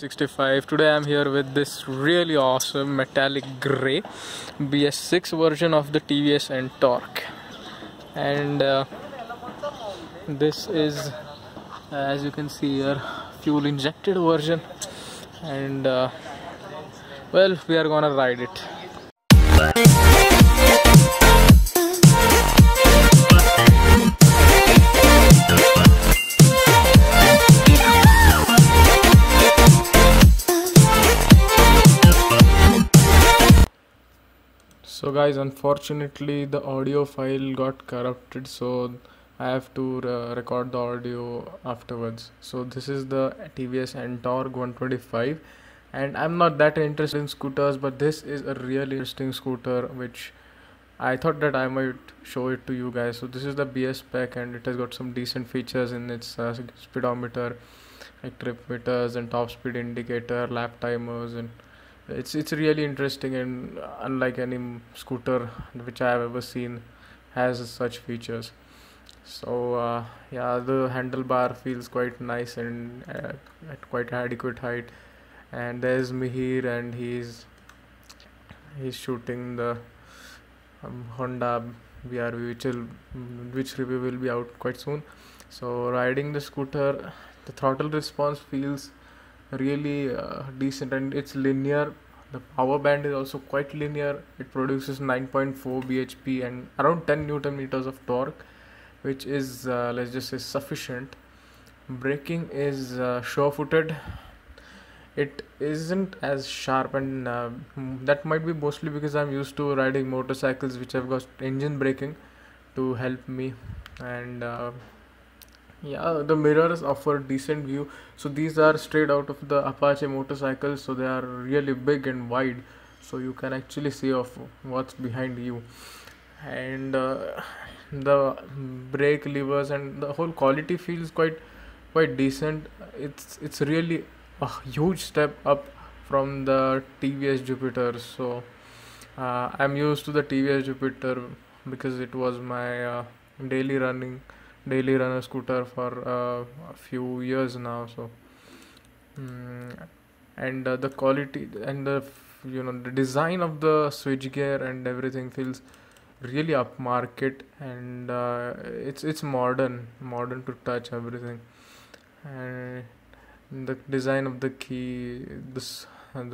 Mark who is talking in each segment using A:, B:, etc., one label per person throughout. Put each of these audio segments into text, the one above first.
A: 65 today i'm here with this really awesome metallic gray bs6 version of the tvs and torque and uh, this is uh, as you can see here fuel injected version and uh, well we are gonna ride it guys unfortunately the audio file got corrupted so I have to re record the audio afterwards so this is the TVS Ntorq 125 and I'm not that interested in scooters but this is a really interesting scooter which I thought that I might show it to you guys so this is the BS spec and it has got some decent features in its uh, speedometer like trip meters and top speed indicator lap timers and it's it's really interesting and unlike any scooter which I have ever seen has such features. So uh, yeah, the handlebar feels quite nice and uh, at quite adequate height. And there's Mihir, and he's he's shooting the um, Honda BRV, which will which review will be out quite soon. So riding the scooter, the throttle response feels really uh, decent and it's linear the power band is also quite linear it produces 9.4 bhp and around 10 newton meters of torque which is uh, let's just say sufficient braking is uh, sure-footed it isn't as sharp and uh, that might be mostly because i'm used to riding motorcycles which have got engine braking to help me and uh, yeah the mirrors offer decent view so these are straight out of the apache motorcycles so they are really big and wide so you can actually see of what's behind you and uh, the brake levers and the whole quality feels quite quite decent it's it's really a huge step up from the TVS Jupiter so uh, I'm used to the TVS Jupiter because it was my uh, daily running daily run a scooter for uh, a few years now so mm, and uh, the quality and the you know the design of the switchgear and everything feels really upmarket and uh, it's it's modern modern to touch everything and the design of the key this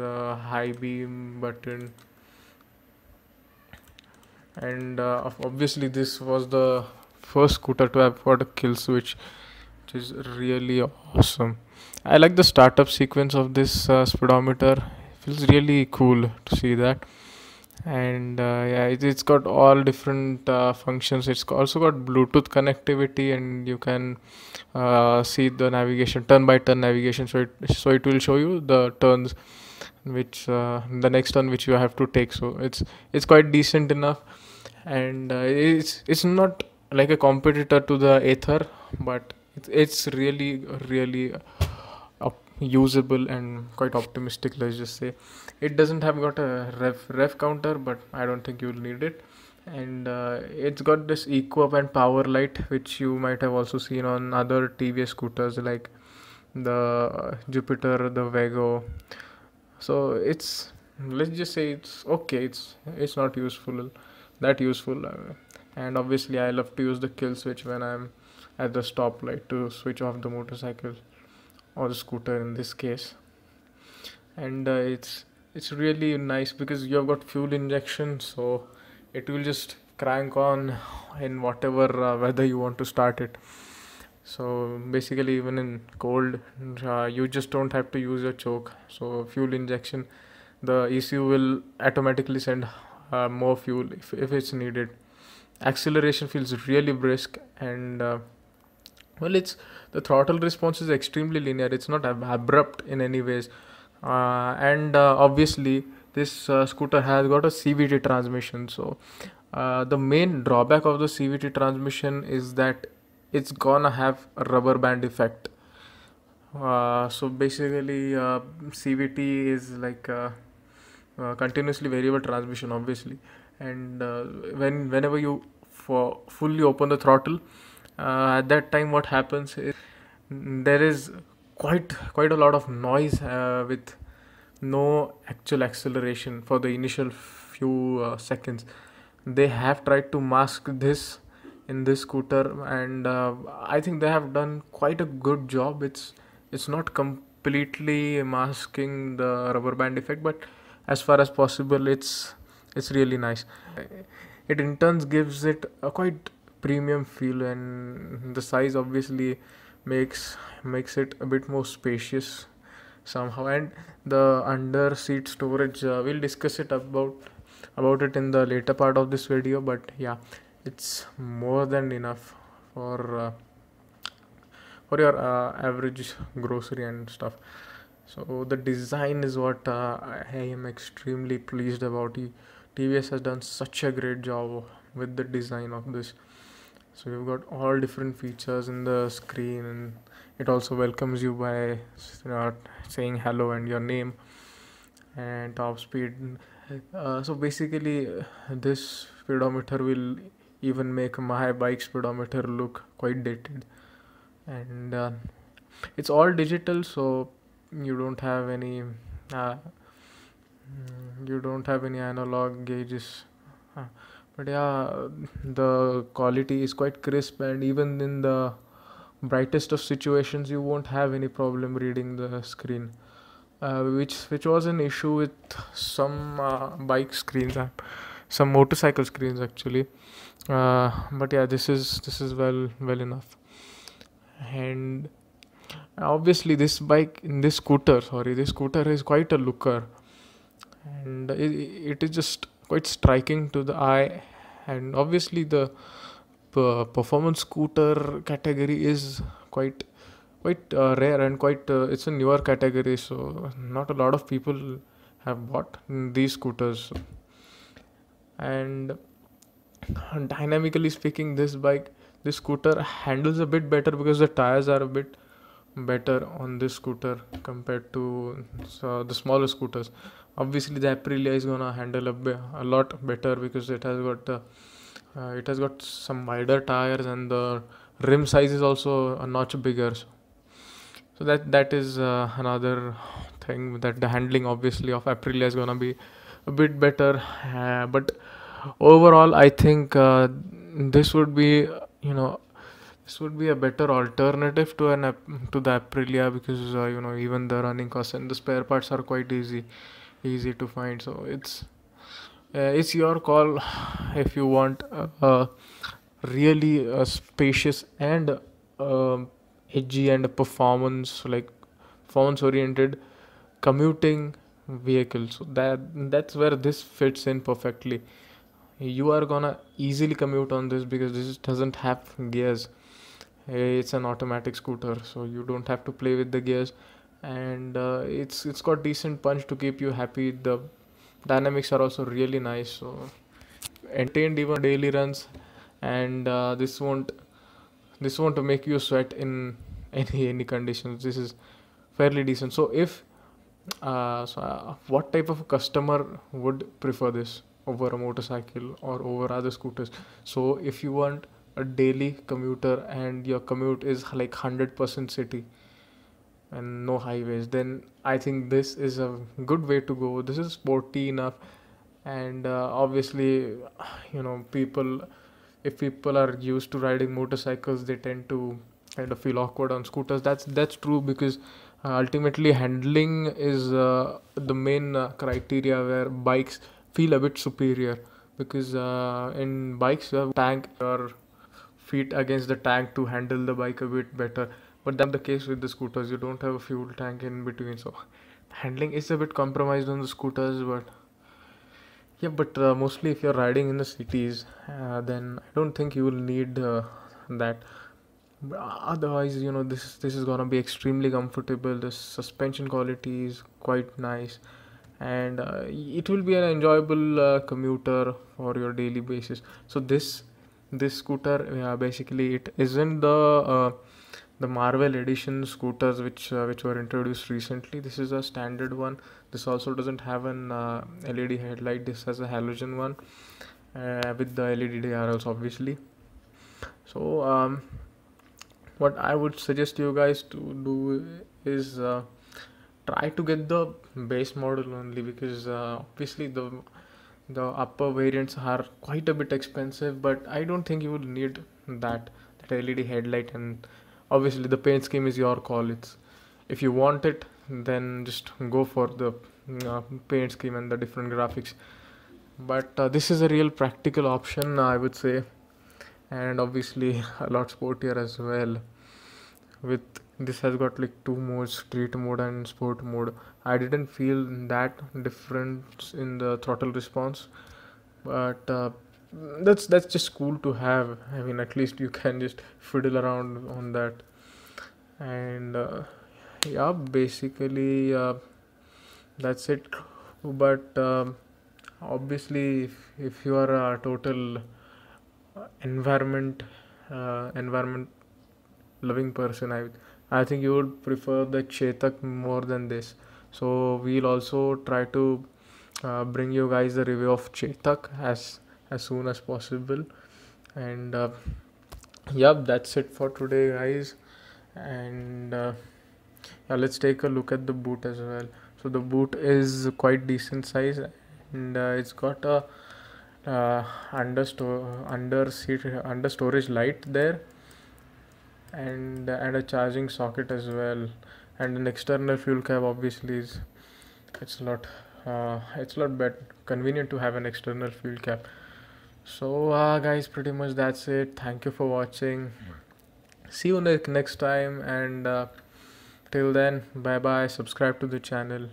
A: the high beam button and uh, obviously this was the first scooter to have got a kill switch which is really awesome i like the startup sequence of this uh, speedometer feels really cool to see that and uh, yeah it, has got all different uh, functions it's also got bluetooth connectivity and you can uh, see the navigation turn by turn navigation so it so it will show you the turns which uh, the next turn which you have to take so it's it's quite decent enough and uh, it's it's not like a competitor to the Aether, but it's really, really uh, usable and quite optimistic. Let's just say it doesn't have got a ref ref counter, but I don't think you'll need it. And uh, it's got this eco and power light, which you might have also seen on other TVS scooters like the uh, Jupiter, the Vego. So it's let's just say it's okay. It's it's not useful that useful and obviously I love to use the kill switch when I'm at the stoplight to switch off the motorcycle or the scooter in this case and uh, it's it's really nice because you've got fuel injection so it will just crank on in whatever uh, weather you want to start it so basically even in cold uh, you just don't have to use your choke so fuel injection the ECU will automatically send uh, more fuel if, if it's needed acceleration feels really brisk and uh, well it's the throttle response is extremely linear it's not ab- abrupt in any ways uh, and uh, obviously this uh, scooter has got a cvt transmission so uh, the main drawback of the cvt transmission is that it's gonna have a rubber band effect uh, so basically uh, cvt is like continuously variable transmission obviously and uh, when whenever you for fully open the throttle uh, at that time what happens is there is quite quite a lot of noise uh, with no actual acceleration for the initial few uh, seconds they have tried to mask this in this scooter and uh, i think they have done quite a good job it's it's not completely masking the rubber band effect but as far as possible it's it's really nice it in turns gives it a quite premium feel and the size obviously makes makes it a bit more spacious somehow and the under seat storage uh, we'll discuss it about about it in the later part of this video but yeah it's more than enough for uh, for your uh, average grocery and stuff so the design is what uh, i am extremely pleased about TVS has done such a great job with the design of this so you've got all different features in the screen and it also welcomes you by uh, saying hello and your name and top speed uh, so basically uh, this speedometer will even make my bike speedometer look quite dated and uh, it's all digital so you don't have any uh, Mm, you don't have any analog gauges huh. but yeah the quality is quite crisp and even in the brightest of situations you won't have any problem reading the screen uh, which which was an issue with some uh, bike screens uh, some motorcycle screens actually uh, but yeah this is this is well well enough and obviously this bike in this scooter sorry this scooter is quite a looker and it, it is just quite striking to the eye and obviously the performance scooter category is quite quite uh, rare and quite uh, it's a newer category so not a lot of people have bought these scooters and dynamically speaking this bike this scooter handles a bit better because the tires are a bit better on this scooter compared to uh, the smaller scooters obviously the aprilia is gonna handle a, lot better because it has got uh, uh, it has got some wider tires and the rim size is also a notch bigger so, so that that is uh, another thing that the handling obviously of aprilia is gonna be a bit better uh, but overall i think uh, this would be you know this would be a better alternative to an to the aprilia because you know even the running costs and the spare parts are quite easy easy to find so it's uh, it's your call if you want a really a uh, spacious and um, edgy and performance like performance oriented commuting vehicle so that that's where this fits in perfectly you are gonna easily commute on this because this doesn't have gears it's an automatic scooter so you don't have to play with the gears and uh, it's it's got decent punch to keep you happy the dynamics are also really nice so entertained even daily runs and uh, this won't this won't make you sweat in any any conditions this is fairly decent so if uh, so uh, what type of customer would prefer this over a motorcycle or over other scooters so if you want a daily commuter and your commute is like 100% city and no highways then i think this is a good way to go this is sporty enough and uh, obviously you know people if people are used to riding motorcycles they tend to kind of feel awkward on scooters that's that's true because uh, ultimately handling is uh, the main uh, criteria where bikes feel a bit superior because uh, in bikes you have tank or feet against the tank to handle the bike a bit better but that's the case with the scooters you don't have a fuel tank in between so handling is a bit compromised on the scooters but yeah but uh, mostly if you're riding in the cities uh, then i don't think you will need uh, that but uh, otherwise you know this this is gonna be extremely comfortable the suspension quality is quite nice and uh, it will be an enjoyable uh, commuter for your daily basis so this this scooter basically it isn't the the Marvel edition scooters which uh, which were introduced recently. This is a standard one. This also doesn't have an uh, LED headlight. This has a halogen one uh, with the LED DRLs obviously. So um, what I would suggest you guys to do is uh, try to get the base model only because uh, obviously the the upper variants are quite a bit expensive but I don't think you will need that that LED headlight and obviously the paint scheme is your call it's if you want it then just go for the uh, paint scheme and the different graphics but uh, this is a real practical option i would say and obviously a lot sportier as well with this has got like two modes street mode and sport mode i didn't feel that difference in the throttle response but uh, that's that's just cool to have i mean at least you can just fiddle around on that and uh, yeah basically uh, that's it but um, obviously if, if you are a total uh, environment uh, environment loving person i i think you would prefer the chetak more than this so we'll also try to uh, bring you guys the review of chetak as as soon as possible and uh, yep that's it for today guys and uh, yeah let's take a look at the boot as well so the boot is quite decent size and uh, it's got a uh, under store under seat under storage light there and and a charging socket as well and an external fuel cap obviously is it's a lot uh, it's a lot better convenient to have an external fuel cap so uh, guys pretty much that's it thank you for watching see you next time and uh, till then bye bye subscribe to the channel